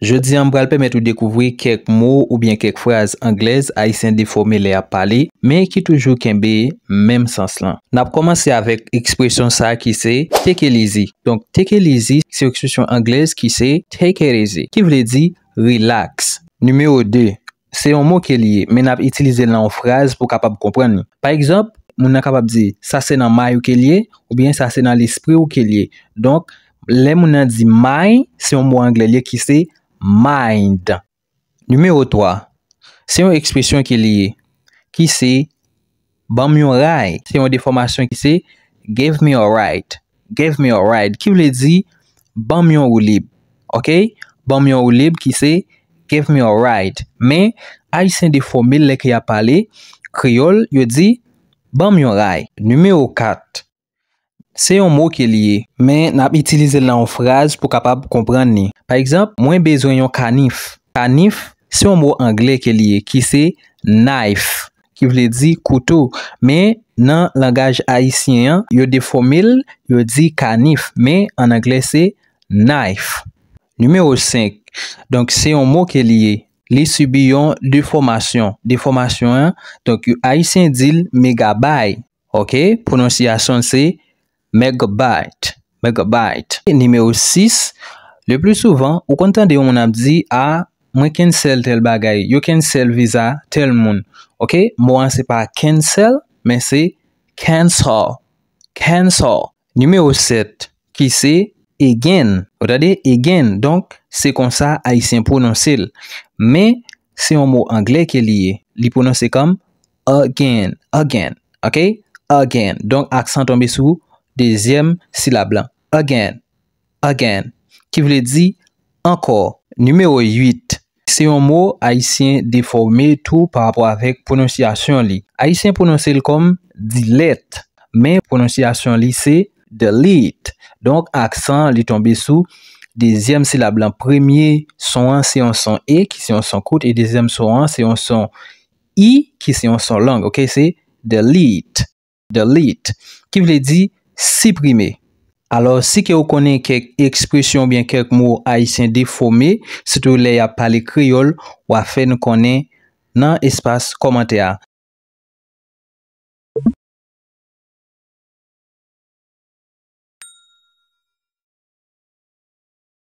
Je di yon bral pemet ou dekouvri kek mou ou bien kek fraz anglez a isen difome le ap pale, men ki toujou kenbe menm sans lan. Nap komanse avek ekspresyon sa ki se, take a lazy. Donk take a lazy se ekspresyon anglez ki se, take a lazy. Ki vle di, relax. Numero 2, se yon mou ke liye, men nap itilize lan ou fraz pou kapab komprende. Par exemple, moun nan kapab di, sa se nan may ou ke liye ou bien sa se nan l'esprit ou ke liye. Donk, le moun nan di may, se yon mou angle liye ki se, mind. Numéro 3, c'est une expression qui est liée, qui c'est bam yon C'est une déformation qui c'est gave me a right. gave me a right. Qui veut dire bam yon ou libre. OK? Bam yon ou libre qui c'est gave me a right. Mais haïtien déformé qui a parlé créole, il dit bam yon Numéro 4, Se yon mou ke liye, men nap itilize lan ou fraz pou kapab komprend ni. Par exemple, mwen bezonyon kanif. Kanif, se yon mou angle ke liye ki se naif. Ki vle di koutou. Men nan langaj haisyen, yo de formil yo di kanif. Men an angle se naif. Numero 5. Donk se yon mou ke liye, li subiyon deformasyon. Deformasyon. Donk yo haisyen dil megabay. Ok, prononsyasyon se megabay. Megabyte Megabyte Numero 6 Le plus souvent, ou kontande ou moun ap di a Mwen kencel tel bagay Yo kencel viza tel moun Ok, moun an se pa kencel Men se Cancel Numero 7 Ki se Again Ou dade, again Donk, se konsa a isen prononsil Men, se yon moun angle ke liye Li prononsi kom Again Ok, again Donk, aksan tombe sou deuxième syllabe Again. Again. Qui veut dire encore. Numéro 8. C'est un mot haïtien déformé tout par rapport avec prononciation li. Haïtien prononcé comme dilette, mais prononciation li c'est delete. Donc accent est tombé sous deuxième syllabe Premier son c'est un son e qui c'est un son court et deuxième son c'est un son i qui c'est un son langue. OK, c'est delete. Delete qui veut dire Siprime. Alors, si ke ou konen kek ekspresyon ou bien kek mou aysen difome, se tou le ya pali kriol, wafen konen nan espas komantea.